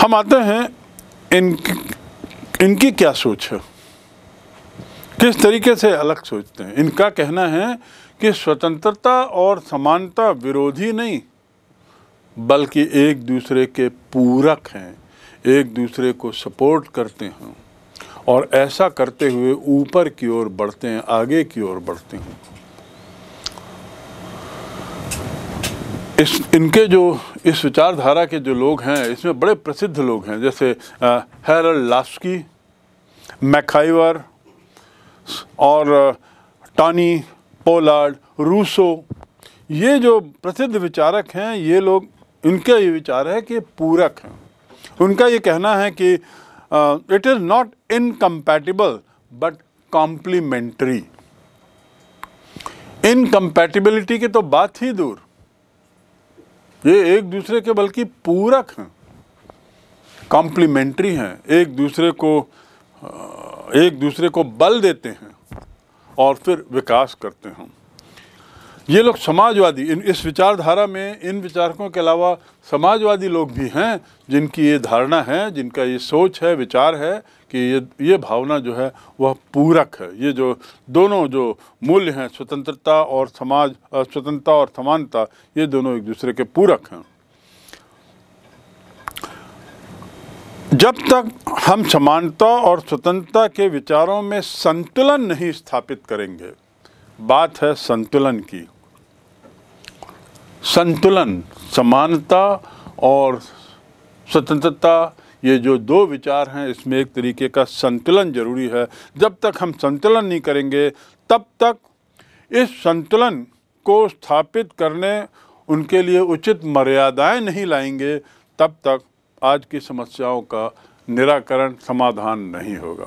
हम आते हैं इन इनकी क्या सोच है किस तरीके से अलग सोचते हैं इनका कहना है कि स्वतंत्रता और समानता विरोधी नहीं बल्कि एक दूसरे के पूरक हैं एक दूसरे को सपोर्ट करते हैं और ऐसा करते हुए ऊपर की ओर बढ़ते हैं आगे की ओर बढ़ते हैं इस इनके जो इस विचारधारा के जो लोग हैं इसमें बड़े प्रसिद्ध लोग हैं जैसे हैरल लास्की मैखाइवर और टानी पोलार्ड रूसो ये जो प्रसिद्ध विचारक हैं ये लोग इनका ये विचार है कि पूरक हैं उनका ये कहना है कि it is not incompatible but complementary incompatibility की तो बात ही दूर ये एक दूसरे के बल्कि पूरक हैं कॉम्प्लीमेंट्री हैं एक दूसरे को एक दूसरे को बल देते हैं और फिर विकास करते हैं ये लोग समाजवादी इन इस विचारधारा में इन विचारकों के अलावा समाजवादी लोग भी हैं जिनकी ये धारणा है जिनका ये सोच है विचार है कि ये ये भावना जो है वह पूरक है ये जो दोनों जो मूल्य हैं स्वतंत्रता और समाज स्वतंत्रता और समानता ये दोनों एक दूसरे के पूरक हैं जब तक हम समानता और स्वतंत्रता के विचारों में संतुलन नहीं स्थापित करेंगे बात है संतुलन की संतुलन समानता और स्वतंत्रता ये जो दो विचार हैं इसमें एक तरीके का संतुलन जरूरी है जब तक हम संतुलन नहीं करेंगे तब तक इस संतुलन को स्थापित करने उनके लिए उचित मर्यादाएं नहीं लाएंगे तब तक आज की समस्याओं का निराकरण समाधान नहीं होगा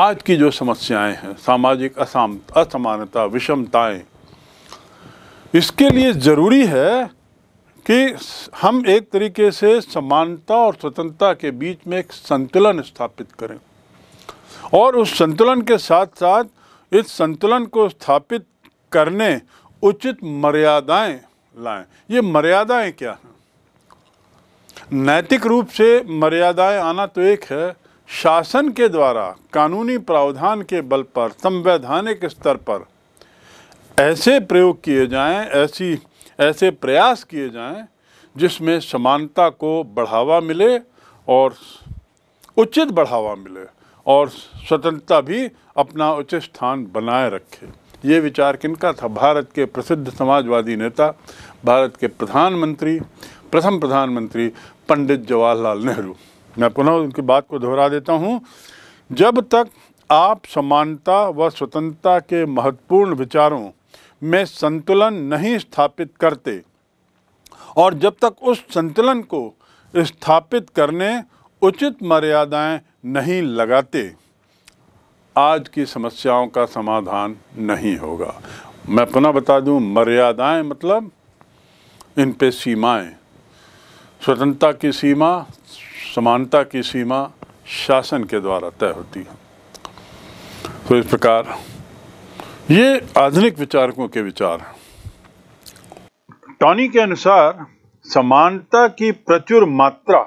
आज की जो समस्याएं हैं सामाजिक असाम असमानता विषमताएं इसके लिए ज़रूरी है कि हम एक तरीके से समानता और स्वतंत्रता के बीच में एक संतुलन स्थापित करें और उस संतुलन के साथ साथ इस संतुलन को स्थापित करने उचित मर्यादाएं लाएं ये मर्यादाएं क्या हैं नैतिक रूप से मर्यादाएं आना तो एक है शासन के द्वारा कानूनी प्रावधान के बल पर संवैधानिक स्तर पर ऐसे प्रयोग किए जाएं ऐसी ऐसे प्रयास किए जाएं जिसमें समानता को बढ़ावा मिले और उचित बढ़ावा मिले और स्वतंत्रता भी अपना उचित स्थान बनाए रखे ये विचार किनका था भारत के प्रसिद्ध समाजवादी नेता भारत के प्रधानमंत्री प्रथम प्रधानमंत्री पंडित जवाहरलाल नेहरू मैं पुनः उनकी बात को दोहरा देता हूँ जब तक आप समानता व स्वतंत्रता के महत्वपूर्ण विचारों में संतुलन नहीं स्थापित करते और जब तक उस संतुलन को स्थापित करने उचित मर्यादाएं नहीं लगाते आज की समस्याओं का समाधान नहीं होगा मैं पुनः बता दूं मर्यादाएं मतलब इन पे सीमाएं स्वतंत्रता की सीमा समानता की सीमा शासन के द्वारा तय होती है तो इस प्रकार ये आधुनिक विचारकों के विचार हैं टॉनी के अनुसार समानता की प्रचुर मात्रा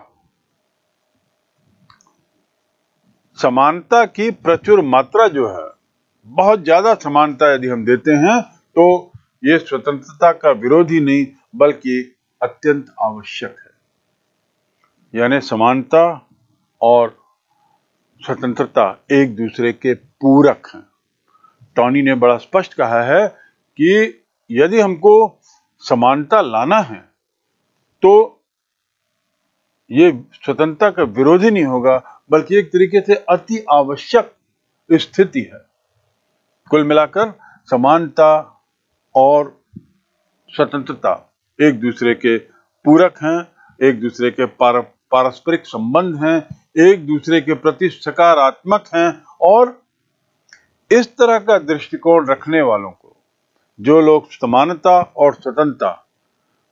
समानता की प्रचुर मात्रा जो है बहुत ज्यादा समानता यदि हम देते हैं तो ये स्वतंत्रता का विरोध ही नहीं बल्कि अत्यंत आवश्यक है यानी समानता और स्वतंत्रता एक दूसरे के पूरक हैं टॉनी ने बड़ा स्पष्ट कहा है कि यदि हमको समानता लाना है तो ये स्वतंत्रता का विरोधी नहीं होगा बल्कि एक तरीके से अति आवश्यक स्थिति है कुल मिलाकर समानता और स्वतंत्रता एक दूसरे के पूरक हैं एक दूसरे के पारस्परिक संबंध हैं एक दूसरे के प्रति सकारात्मक हैं और इस तरह का दृष्टिकोण रखने वालों को जो लोग समानता और स्वतंत्रता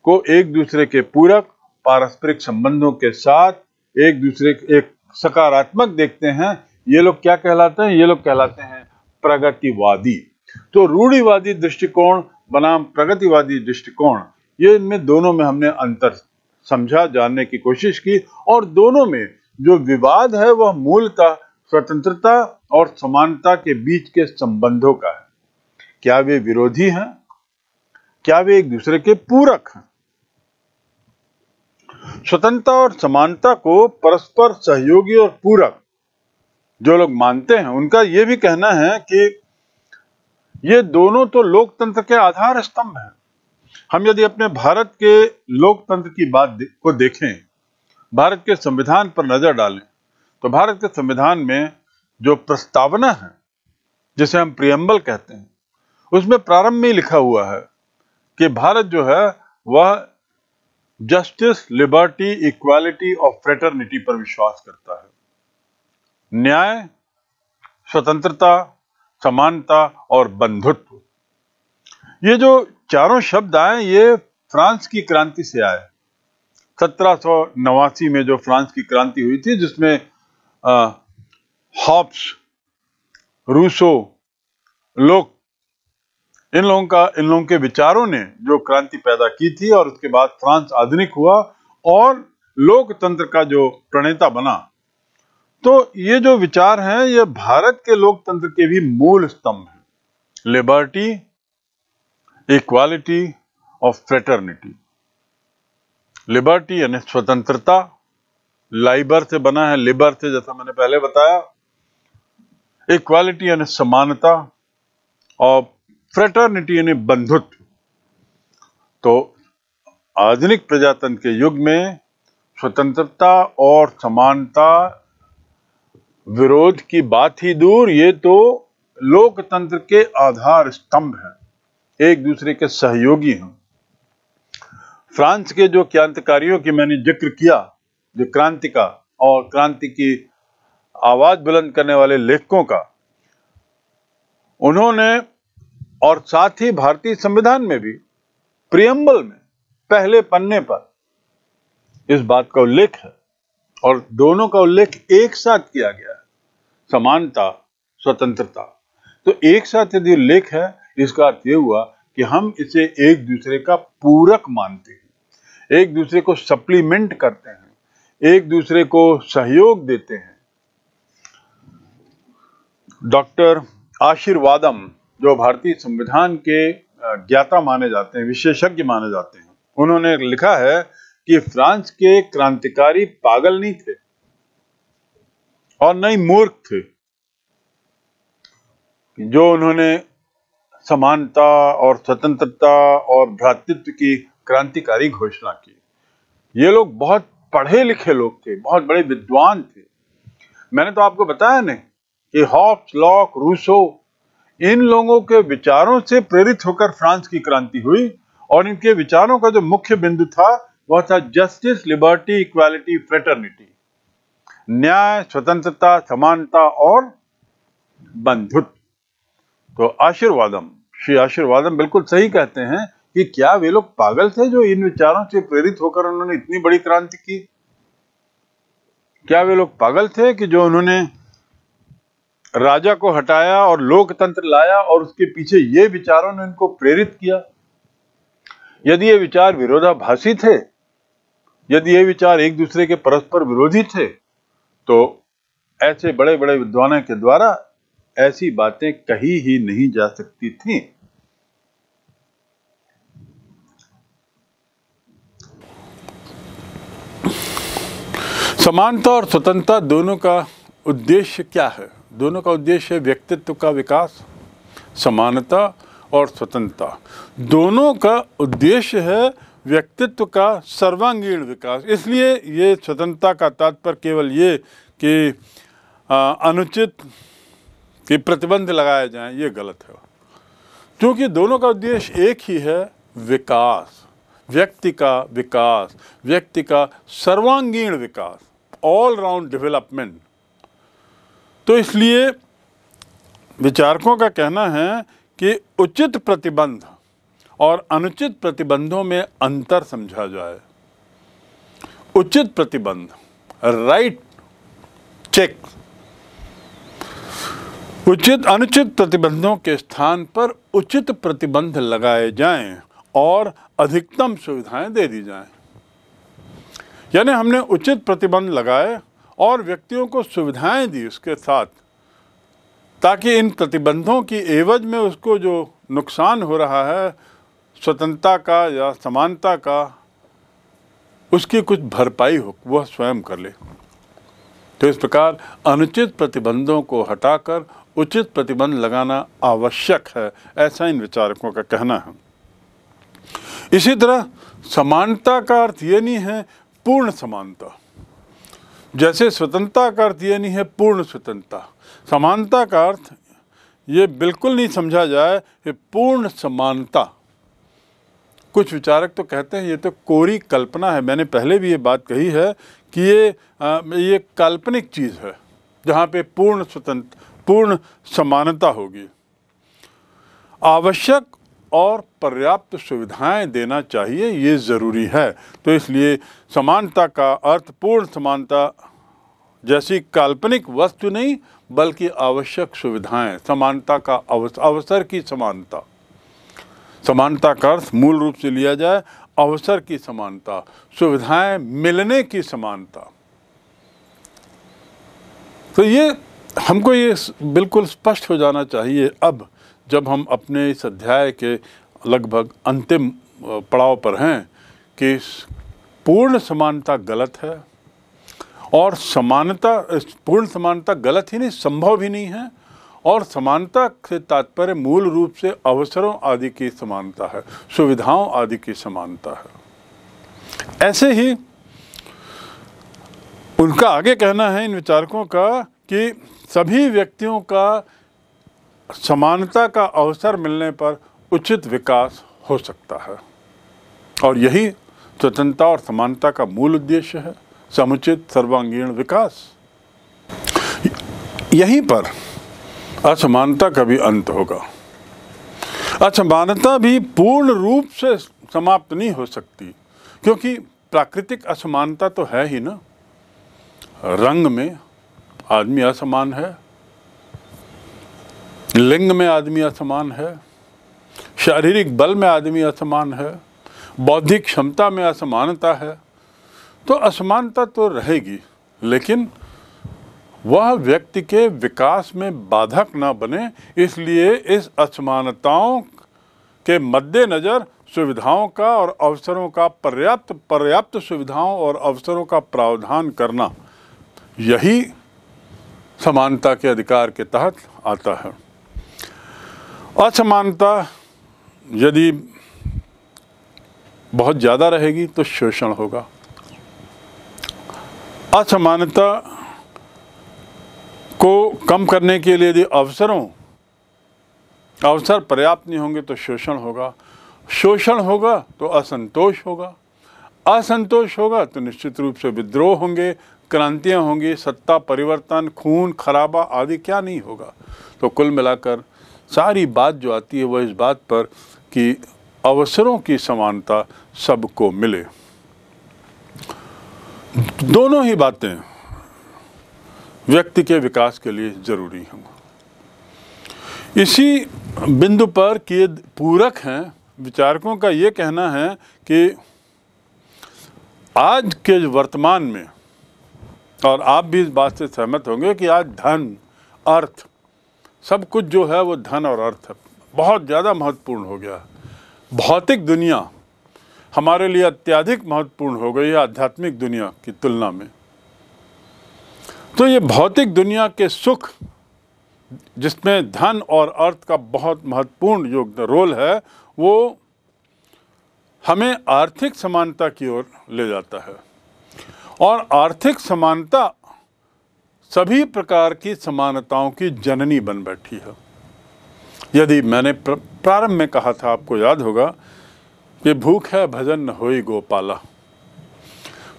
को एक दूसरे के पूरक पारस्परिक संबंधों के साथ एक दूसरे के एक सकारात्मक देखते हैं ये लोग क्या कहलाते हैं ये लोग कहलाते हैं प्रगतिवादी तो रूढ़िवादी दृष्टिकोण बनाम प्रगतिवादी दृष्टिकोण ये इनमें दोनों में हमने अंतर समझा जानने की कोशिश की और दोनों में जो विवाद है वह मूलतः स्वतंत्रता और समानता के बीच के संबंधों का है क्या वे विरोधी हैं क्या वे एक दूसरे के पूरक हैं स्वतंत्रता और समानता को परस्पर सहयोगी और पूरक जो लोग मानते हैं उनका यह भी कहना है कि ये दोनों तो लोकतंत्र के आधार स्तंभ हैं हम यदि अपने भारत के लोकतंत्र की बात को देखें भारत के संविधान पर नजर डालें तो भारत के संविधान में जो प्रस्तावना है जिसे हम प्रियम्बल कहते हैं उसमें प्रारंभ में ही लिखा हुआ है कि भारत जो है वह जस्टिस लिबर्टी इक्वालिटी और फ्रेटर्निटी पर विश्वास करता है न्याय स्वतंत्रता समानता और बंधुत्व ये जो चारों शब्द आए ये फ्रांस की क्रांति से आए सत्रह में जो फ्रांस की क्रांति हुई थी जिसमें हॉप्स रूसो लोक इन लोगों का इन लोगों के विचारों ने जो क्रांति पैदा की थी और उसके बाद फ्रांस आधुनिक हुआ और लोकतंत्र का जो प्रणेता बना तो ये जो विचार हैं ये भारत के लोकतंत्र के भी मूल स्तंभ हैं liberty equality of fraternity liberty यानी स्वतंत्रता लाइबर से बना है लिबर से जैसा मैंने पहले बताया इक्वालिटी यानी समानता और फ्रेटर्निटी यानी बंधुत्व तो आधुनिक प्रजातंत्र के युग में स्वतंत्रता और समानता विरोध की बात ही दूर ये तो लोकतंत्र के आधार स्तंभ है एक दूसरे के सहयोगी हैं फ्रांस के जो क्रांतिकारियों की मैंने जिक्र किया जो क्रांति का और क्रांति की आवाज बुलंद करने वाले लेखकों का उन्होंने और साथ ही भारतीय संविधान में भी प्रियम्बल में पहले पन्ने पर इस बात का उल्लेख है और दोनों का उल्लेख एक साथ किया गया है समानता स्वतंत्रता तो एक साथ यदि उल्लेख है इसका अर्थ यह हुआ कि हम इसे एक दूसरे का पूरक मानते हैं एक दूसरे को सप्लीमेंट करते हैं एक दूसरे को सहयोग देते हैं डॉक्टर आशीर्वादम जो भारतीय संविधान के ज्ञाता माने जाते हैं विशेषज्ञ माने जाते हैं उन्होंने लिखा है कि फ्रांस के क्रांतिकारी पागल नहीं थे और नहीं मूर्ख थे जो उन्होंने समानता और स्वतंत्रता और भ्रातृत्व की क्रांतिकारी घोषणा की ये लोग बहुत पढ़े लिखे लोग थे बहुत बड़े विद्वान थे मैंने तो आपको बताया नहीं कि हॉप्स लॉक रूसो इन लोगों के विचारों से प्रेरित होकर फ्रांस की क्रांति हुई और इनके विचारों का जो मुख्य बिंदु था वह था जस्टिस लिबर्टी इक्वालिटी फ्रेटर्निटी न्याय स्वतंत्रता समानता और बंधुत्व तो आशीर्वादम श्री आशीर्वादम बिल्कुल सही कहते हैं कि क्या वे लोग पागल थे जो इन विचारों से प्रेरित होकर उन्होंने इतनी बड़ी क्रांति की क्या वे लोग पागल थे कि जो उन्होंने राजा को हटाया और लोकतंत्र लाया और उसके पीछे ये विचारों ने इनको प्रेरित किया यदि ये विचार विरोधाभासी थे यदि ये विचार एक दूसरे के परस्पर विरोधी थे तो ऐसे बड़े बड़े विद्वानों के द्वारा ऐसी बातें कही ही नहीं जा सकती थीं समानता और स्वतंत्रता दोनों का उद्देश्य क्या है दोनों का उद्देश्य है व्यक्तित्व का विकास समानता और स्वतंत्रता दोनों का उद्देश्य है व्यक्तित्व का सर्वांगीण विकास इसलिए ये स्वतंत्रता का तात्पर्य केवल ये कि अनुचित कि प्रतिबंध लगाए जाएं ये गलत है क्योंकि दोनों का उद्देश्य एक ही है विकास व्यक्ति का विकास व्यक्ति का सर्वांगीण विकास ऑल राउंड डेवलपमेंट तो इसलिए विचारकों का कहना है कि उचित प्रतिबंध और अनुचित प्रतिबंधों में अंतर समझा जाए उचित प्रतिबंध राइट चेक उचित अनुचित प्रतिबंधों के स्थान पर उचित प्रतिबंध लगाए जाएं और अधिकतम सुविधाएं दे दी जाएं यानी हमने उचित प्रतिबंध लगाए और व्यक्तियों को सुविधाएं दी उसके साथ ताकि इन प्रतिबंधों की एवज में उसको जो नुकसान हो रहा है स्वतंत्रता का या समानता का उसकी कुछ भरपाई हो वह स्वयं कर ले तो इस प्रकार अनुचित प्रतिबंधों को हटाकर उचित प्रतिबंध लगाना आवश्यक है ऐसा इन विचारकों का कहना है इसी तरह समानता का अर्थ ये नहीं है पूर्ण समानता जैसे स्वतंत्रता का अर्थ ये नहीं है पूर्ण स्वतंत्रता समानता का अर्थ ये बिल्कुल नहीं समझा जाए कि पूर्ण समानता कुछ विचारक तो कहते हैं ये तो कोरी कल्पना है मैंने पहले भी ये बात कही है कि ये आ, ये काल्पनिक चीज़ है जहाँ पे पूर्ण स्वतंत्र पूर्ण समानता होगी आवश्यक और पर्याप्त सुविधाएं देना चाहिए ये ज़रूरी है तो इसलिए समानता का अर्थ पूर्ण समानता जैसी काल्पनिक वस्तु नहीं बल्कि आवश्यक सुविधाएं समानता का अवसर की समानता समानता का अर्थ मूल रूप से लिया जाए अवसर की समानता सुविधाएं मिलने की समानता तो ये हमको ये बिल्कुल स्पष्ट हो जाना चाहिए अब जब हम अपने इस अध्याय के लगभग अंतिम पड़ाव पर हैं कि पूर्ण समानता गलत है और समानता पूर्ण समानता गलत ही नहीं संभव ही नहीं है और समानता से तात्पर्य मूल रूप से अवसरों आदि की समानता है सुविधाओं आदि की समानता है ऐसे ही उनका आगे कहना है इन विचारकों का कि सभी व्यक्तियों का समानता का अवसर मिलने पर उचित विकास हो सकता है और यही स्वतंत्रता और समानता का मूल उद्देश्य है समुचित सर्वांगीण विकास यहीं पर असमानता का भी अंत होगा असमानता भी पूर्ण रूप से समाप्त नहीं हो सकती क्योंकि प्राकृतिक असमानता तो है ही ना रंग में आदमी असमान है लिंग में आदमी असमान है शारीरिक बल में आदमी असमान है बौद्धिक क्षमता में असमानता है तो असमानता तो रहेगी लेकिन वह व्यक्ति के विकास में बाधक ना बने इसलिए इस असमानताओं के मद्देनज़र सुविधाओं का और अवसरों का पर्याप्त पर्याप्त सुविधाओं और अवसरों का प्रावधान करना यही समानता के अधिकार के तहत आता है असमानता यदि बहुत ज़्यादा रहेगी तो शोषण होगा असमानता को कम करने के लिए यदि अवसरों अवसर पर्याप्त नहीं होंगे तो शोषण होगा शोषण होगा तो असंतोष होगा असंतोष होगा तो निश्चित रूप से विद्रोह होंगे क्रांतियाँ होंगी सत्ता परिवर्तन खून खराबा आदि क्या नहीं होगा तो कुल मिलाकर सारी बात जो आती है वह इस बात पर कि अवसरों की समानता सबको मिले दोनों ही बातें व्यक्ति के विकास के लिए ज़रूरी हैं इसी बिंदु पर कि पूरक हैं विचारकों का ये कहना है कि आज के वर्तमान में और आप भी इस बात से सहमत होंगे कि आज धन अर्थ सब कुछ जो है वो धन और अर्थ बहुत ज़्यादा महत्वपूर्ण हो गया भौतिक दुनिया हमारे लिए अत्याधिक महत्वपूर्ण हो गई है आध्यात्मिक दुनिया की तुलना में तो ये भौतिक दुनिया के सुख जिसमें धन और अर्थ का बहुत महत्वपूर्ण योग रोल है वो हमें आर्थिक समानता की ओर ले जाता है और आर्थिक समानता सभी प्रकार की समानताओं की जननी बन बैठी है यदि मैंने प्रारंभ में कहा था आपको याद होगा कि भूख है भजन न होई गोपाला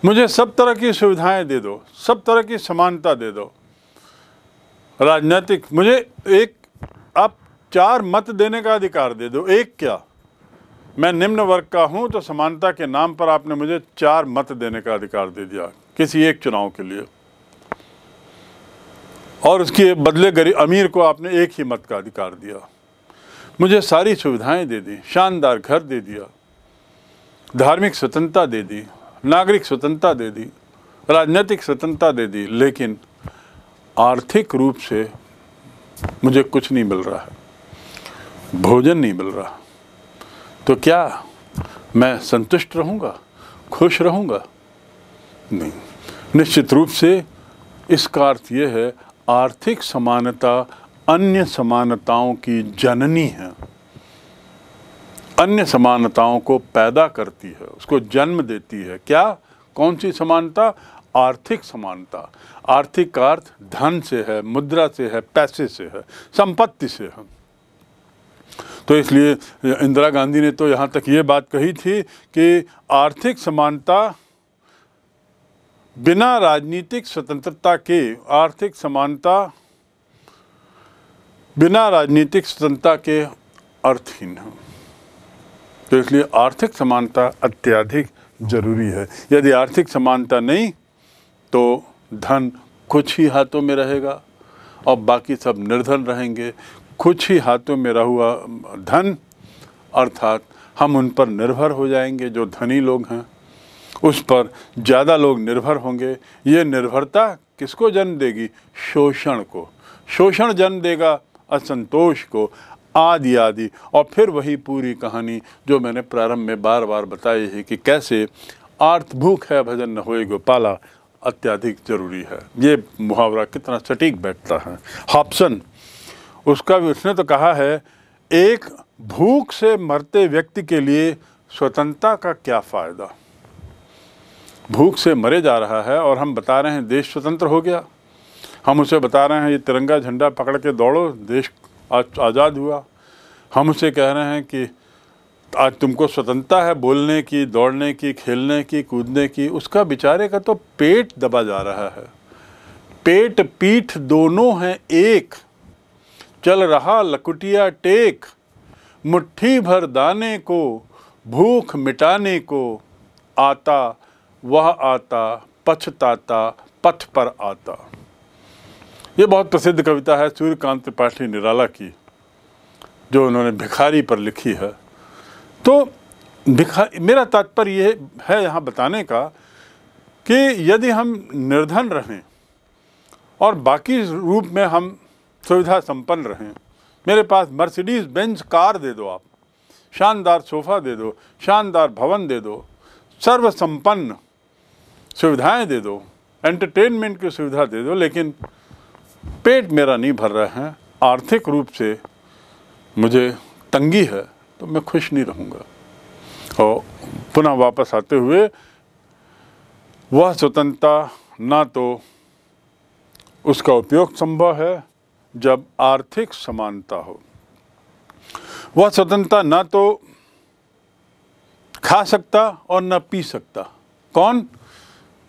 मुझे सब तरह की सुविधाएं दे दो सब तरह की समानता दे दो राजनीतिक मुझे एक आप चार मत देने का अधिकार दे दो एक क्या मैं निम्न वर्ग का हूं तो समानता के नाम पर आपने मुझे चार मत देने का अधिकार दे दिया किसी एक चुनाव के लिए और उसके बदले गरीब अमीर को आपने एक ही मत का अधिकार दिया मुझे सारी सुविधाएं दे दी शानदार घर दे दिया धार्मिक स्वतंत्रता दे दी नागरिक स्वतंत्रता दे दी राजनीतिक स्वतंत्रता दे दी लेकिन आर्थिक रूप से मुझे कुछ नहीं मिल रहा है भोजन नहीं मिल रहा तो क्या मैं संतुष्ट रहूँगा खुश रहूँगा नहीं निश्चित रूप से इसका अर्थ ये है आर्थिक समानता अन्य समानताओं की जननी है अन्य समानताओं को पैदा करती है उसको जन्म देती है क्या कौन सी समानता आर्थिक समानता आर्थिक अर्थ धन से है मुद्रा से है पैसे से है संपत्ति से है तो इसलिए इंदिरा गांधी ने तो यहाँ तक ये बात कही थी कि आर्थिक समानता बिना राजनीतिक स्वतंत्रता के आर्थिक समानता बिना राजनीतिक स्वतंत्रता के अर्थहीन है तो इसलिए आर्थिक समानता अत्याधिक जरूरी है यदि आर्थिक समानता नहीं तो धन कुछ ही हाथों में रहेगा और बाकी सब निर्धन रहेंगे कुछ ही हाथों में रहा हुआ धन अर्थात हम उन पर निर्भर हो जाएंगे जो धनी लोग हैं उस पर ज़्यादा लोग निर्भर होंगे ये निर्भरता किसको जन्म देगी शोषण को शोषण जन्म देगा असंतोष को आदि आदि और फिर वही पूरी कहानी जो मैंने प्रारंभ में बार बार बताई है कि कैसे आर्थ भूख है भजन न होए गोपाला अत्याधिक जरूरी है ये मुहावरा कितना सटीक बैठता है हॉप्सन उसका भी उसने तो कहा है एक भूख से मरते व्यक्ति के लिए स्वतंत्रता का क्या फ़ायदा भूख से मरे जा रहा है और हम बता रहे हैं देश स्वतंत्र हो गया हम उसे बता रहे हैं ये तिरंगा झंडा पकड़ के दौड़ो देश आज आज़ाद हुआ हम उसे कह रहे हैं कि आज तुमको स्वतंत्रता है बोलने की दौड़ने की खेलने की कूदने की उसका बेचारे का तो पेट दबा जा रहा है पेट पीठ दोनों हैं एक चल रहा लकुटिया टेक मुट्ठी भर दाने को भूख मिटाने को आता वह आता पछताता पथ पर आता ये बहुत प्रसिद्ध कविता है सूर्यकांत त्रिपाठी निराला की जो उन्होंने भिखारी पर लिखी है तो भिखा मेरा तात्पर्य ये है यहाँ बताने का कि यदि हम निर्धन रहें और बाकी रूप में हम सुविधा संपन्न रहें मेरे पास मर्सिडीज़ बेंज कार दे दो आप शानदार सोफ़ा दे दो शानदार भवन दे दो सर्वसंपन्न सुविधाएं दे दो एंटरटेनमेंट की सुविधा दे दो लेकिन पेट मेरा नहीं भर रहा है आर्थिक रूप से मुझे तंगी है तो मैं खुश नहीं रहूँगा और पुनः वापस आते हुए वह स्वतंत्रता ना तो उसका उपयोग संभव है जब आर्थिक समानता हो वह स्वतंत्रता ना तो खा सकता और ना पी सकता कौन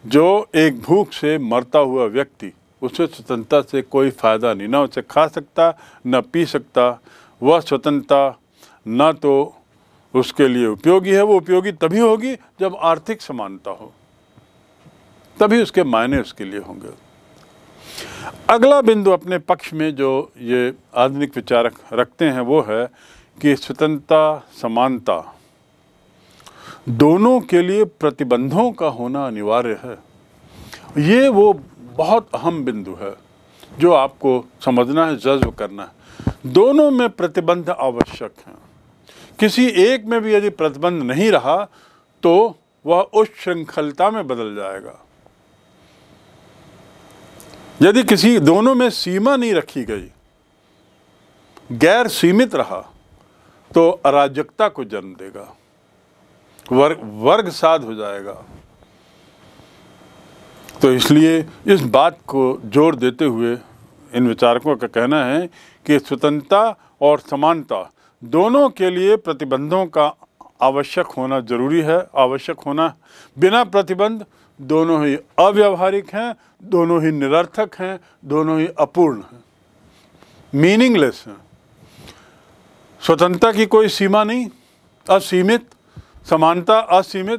जो एक भूख से मरता हुआ व्यक्ति उसे स्वतंत्रता से कोई फ़ायदा नहीं ना उसे खा सकता न पी सकता वह स्वतंत्रता न तो उसके लिए उपयोगी है वो उपयोगी तभी होगी जब आर्थिक समानता हो तभी उसके मायने उसके लिए होंगे अगला बिंदु अपने पक्ष में जो ये आधुनिक विचारक रखते हैं वो है कि स्वतंत्रता समानता दोनों के लिए प्रतिबंधों का होना अनिवार्य है ये वो बहुत अहम बिंदु है जो आपको समझना है जज्ब करना है दोनों में प्रतिबंध आवश्यक हैं किसी एक में भी यदि प्रतिबंध नहीं रहा तो वह उस श्रृंखलता में बदल जाएगा यदि किसी दोनों में सीमा नहीं रखी गई गैर सीमित रहा तो अराजकता को जन्म देगा वर्ग वर्ग साध हो जाएगा तो इसलिए इस बात को जोर देते हुए इन विचारकों का कहना है कि स्वतंत्रता और समानता दोनों के लिए प्रतिबंधों का आवश्यक होना जरूरी है आवश्यक होना बिना प्रतिबंध दोनों ही अव्यवहारिक हैं दोनों ही निरर्थक हैं दोनों ही अपूर्ण हैं मीनिंगलेस हैं स्वतंत्रता की कोई सीमा नहीं असीमित समानता असीमित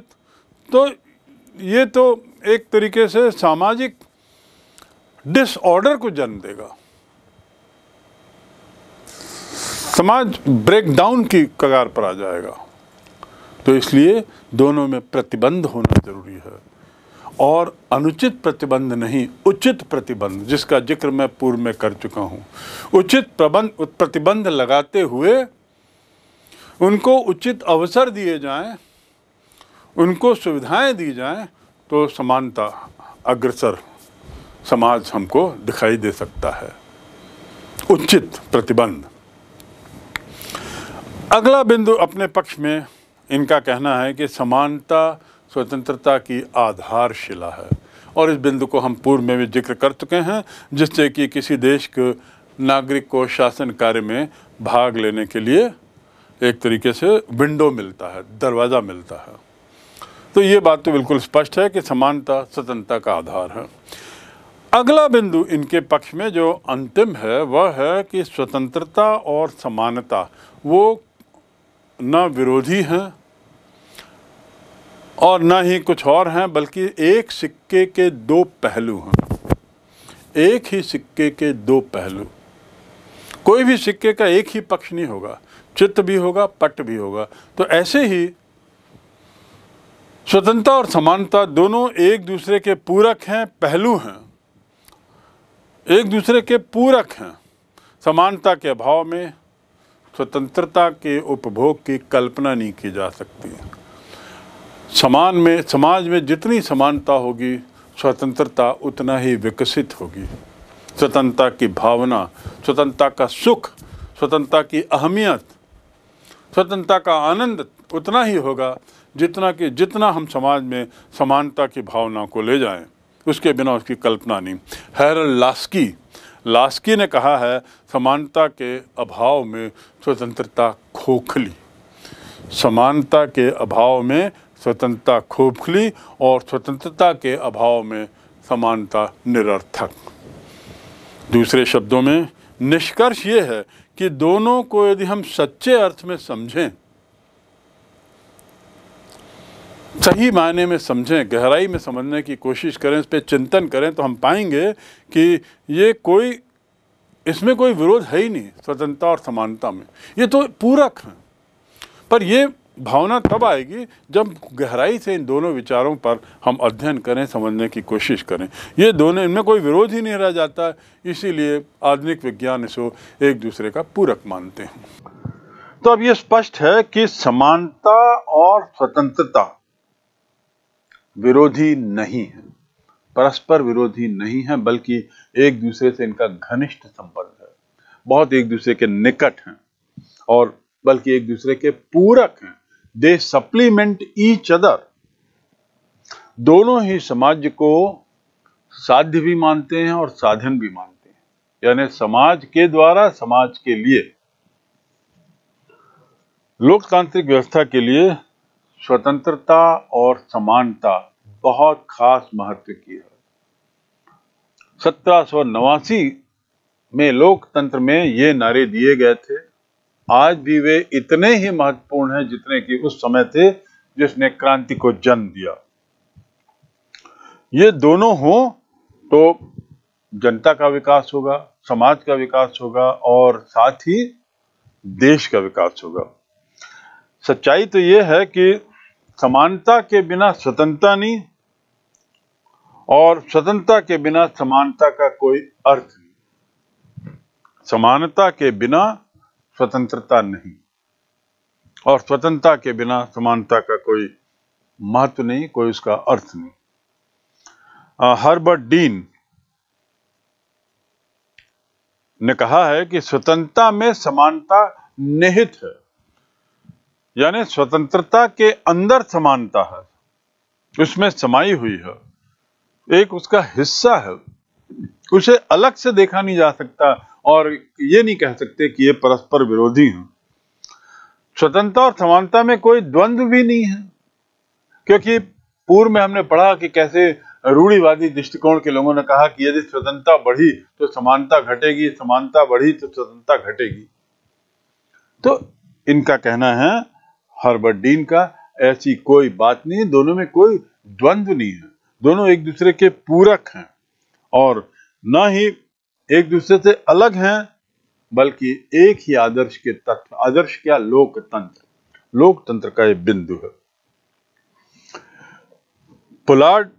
तो ये तो एक तरीके से सामाजिक डिसऑर्डर को जन्म देगा समाज ब्रेकडाउन की कगार पर आ जाएगा तो इसलिए दोनों में प्रतिबंध होना जरूरी है और अनुचित प्रतिबंध नहीं उचित प्रतिबंध जिसका जिक्र मैं पूर्व में कर चुका हूँ उचित प्रबंध प्रतिबंध लगाते हुए उनको उचित अवसर दिए जाएं, उनको सुविधाएं दी जाएं, तो समानता अग्रसर समाज हमको दिखाई दे सकता है उचित प्रतिबंध अगला बिंदु अपने पक्ष में इनका कहना है कि समानता स्वतंत्रता की आधारशिला है और इस बिंदु को हम पूर्व में भी जिक्र कर चुके हैं जिससे कि किसी देश के नागरिक को शासन कार्य में भाग लेने के लिए एक तरीके से विंडो मिलता है दरवाज़ा मिलता है तो ये बात तो बिल्कुल स्पष्ट है कि समानता स्वतंत्रता का आधार है अगला बिंदु इनके पक्ष में जो अंतिम है वह है कि स्वतंत्रता और समानता वो न विरोधी हैं और ना ही कुछ और हैं बल्कि एक सिक्के के दो पहलू हैं एक ही सिक्के के दो पहलू कोई भी सिक्के का एक ही पक्ष नहीं होगा चित्त भी होगा पट भी होगा तो ऐसे ही स्वतंत्रता और समानता दोनों एक दूसरे के पूरक हैं पहलू हैं एक दूसरे के पूरक हैं समानता के अभाव में स्वतंत्रता के उपभोग की कल्पना नहीं की जा सकती समान में समाज में जितनी समानता होगी स्वतंत्रता उतना ही विकसित होगी स्वतंत्रता की भावना स्वतंत्रता का सुख स्वतंत्रता की अहमियत स्वतंत्रता का आनंद उतना ही होगा जितना कि जितना हम समाज में समानता की भावना को ले जाएं उसके बिना उसकी कल्पना नहीं हैरल लास्की लास्की ने कहा है समानता के अभाव में स्वतंत्रता खोखली समानता के अभाव में स्वतंत्रता खोखली और स्वतंत्रता के अभाव में समानता निरर्थक दूसरे शब्दों में निष्कर्ष ये है कि दोनों को यदि हम सच्चे अर्थ में समझें सही मायने में समझें गहराई में समझने की कोशिश करें इस पर चिंतन करें तो हम पाएंगे कि ये कोई इसमें कोई विरोध है ही नहीं स्वतंत्रता और समानता में ये तो पूरक है पर ये भावना तब आएगी जब गहराई से इन दोनों विचारों पर हम अध्ययन करें समझने की कोशिश करें ये दोनों इनमें कोई विरोध ही नहीं रह जाता इसीलिए आधुनिक विज्ञान इसको एक दूसरे का पूरक मानते हैं तो अब ये स्पष्ट है कि समानता और स्वतंत्रता विरोधी नहीं है परस्पर विरोधी नहीं है बल्कि एक दूसरे से इनका घनिष्ठ संबंध है बहुत एक दूसरे के निकट हैं और बल्कि एक दूसरे के पूरक हैं दे सप्लीमेंट ईच अदर दोनों ही समाज को साध्य भी मानते हैं और साधन भी मानते हैं यानी समाज के द्वारा समाज के लिए लोकतांत्रिक व्यवस्था के लिए स्वतंत्रता और समानता बहुत खास महत्व की है सत्रह में लोकतंत्र में ये नारे दिए गए थे आज भी वे इतने ही महत्वपूर्ण हैं जितने कि उस समय थे जिसने क्रांति को जन्म दिया ये दोनों हो तो जनता का विकास होगा समाज का विकास होगा और साथ ही देश का विकास होगा सच्चाई तो यह है कि समानता के बिना स्वतंत्रता नहीं और स्वतंत्रता के बिना समानता का कोई अर्थ नहीं समानता के बिना स्वतंत्रता नहीं और स्वतंत्रता के बिना समानता का कोई महत्व नहीं कोई उसका अर्थ नहीं हर्बर्ट डीन ने कहा है कि स्वतंत्रता में समानता निहित है यानी स्वतंत्रता के अंदर समानता है उसमें समाई हुई है एक उसका हिस्सा है उसे अलग से देखा नहीं जा सकता और ये नहीं कह सकते कि ये परस्पर विरोधी हैं स्वतंत्रता और समानता में कोई द्वंद्व भी नहीं है क्योंकि पूर्व में हमने पढ़ा कि कैसे रूढ़ीवादी दृष्टिकोण के लोगों ने कहा कि यदि स्वतंत्रता बढ़ी तो समानता घटेगी समानता बढ़ी तो स्वतंत्रता घटेगी तो इनका कहना है हर्बर्ट डीन का ऐसी कोई बात नहीं दोनों में कोई द्वंद्व नहीं है दोनों एक दूसरे के पूरक हैं और ना ही एक दूसरे से अलग हैं बल्कि एक ही आदर्श के तत्व आदर्श क्या लोकतंत्र लोकतंत्र का एक बिंदु है पुलाड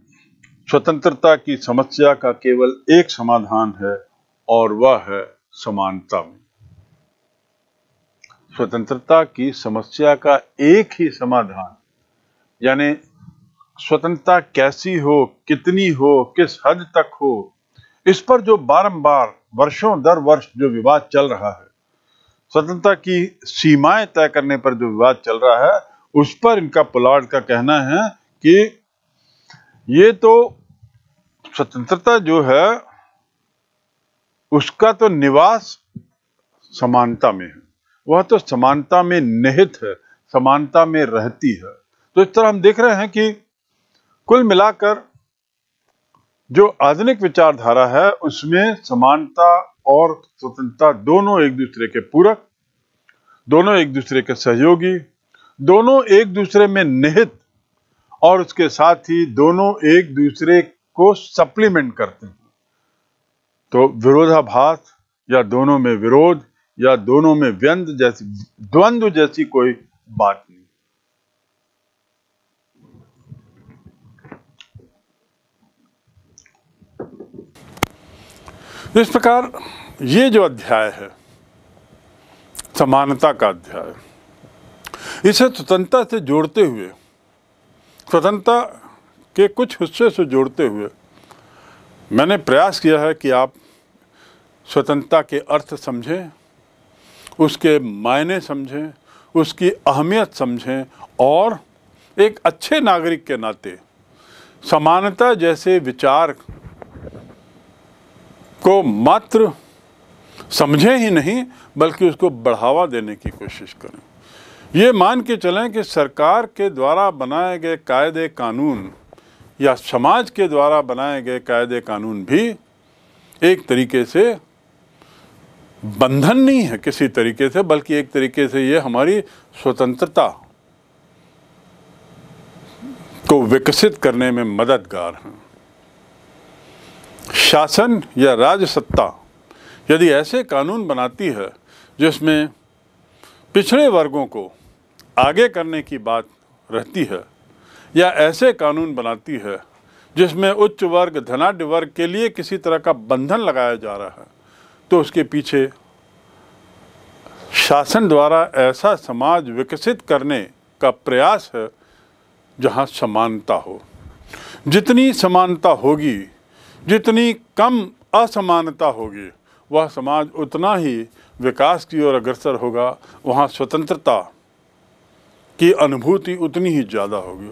स्वतंत्रता की समस्या का केवल एक समाधान है और वह है समानता में स्वतंत्रता की समस्या का एक ही समाधान यानी स्वतंत्रता कैसी हो कितनी हो किस हद तक हो इस पर जो बारंबार वर्षों दर वर्ष जो विवाद चल रहा है स्वतंत्रता की सीमाएं तय करने पर जो विवाद चल रहा है उस पर इनका पुलाड़ का कहना है कि ये तो स्वतंत्रता जो है उसका तो निवास समानता में है वह तो समानता में निहित है समानता में रहती है तो इस तरह हम देख रहे हैं कि कुल मिलाकर जो आधुनिक विचारधारा है उसमें समानता और स्वतंत्रता दोनों एक दूसरे के पूरक दोनों एक दूसरे के सहयोगी दोनों एक दूसरे में निहित और उसके साथ ही दोनों एक दूसरे को सप्लीमेंट करते हैं तो विरोधाभास या दोनों में विरोध या दोनों में व्यंद जैसी द्वंद्व जैसी कोई बात इस प्रकार ये जो अध्याय है समानता का अध्याय इसे स्वतंत्रता से जोड़ते हुए स्वतंत्रता के कुछ हिस्से से जोड़ते हुए मैंने प्रयास किया है कि आप स्वतंत्रता के अर्थ समझें उसके मायने समझें उसकी अहमियत समझें और एक अच्छे नागरिक के नाते समानता जैसे विचार को मात्र समझें ही नहीं बल्कि उसको बढ़ावा देने की कोशिश करें ये मान के चलें कि सरकार के द्वारा बनाए गए कायदे कानून या समाज के द्वारा बनाए गए कायदे कानून भी एक तरीके से बंधन नहीं है किसी तरीके से बल्कि एक तरीके से ये हमारी स्वतंत्रता को विकसित करने में मददगार हैं शासन या राज सत्ता यदि ऐसे कानून बनाती है जिसमें पिछड़े वर्गों को आगे करने की बात रहती है या ऐसे कानून बनाती है जिसमें उच्च वर्ग धनाढ़ वर्ग के लिए किसी तरह का बंधन लगाया जा रहा है तो उसके पीछे शासन द्वारा ऐसा समाज विकसित करने का प्रयास है जहाँ समानता हो जितनी समानता होगी जितनी कम असमानता होगी वह समाज उतना ही विकास की ओर अग्रसर होगा वहाँ स्वतंत्रता की अनुभूति उतनी ही ज़्यादा होगी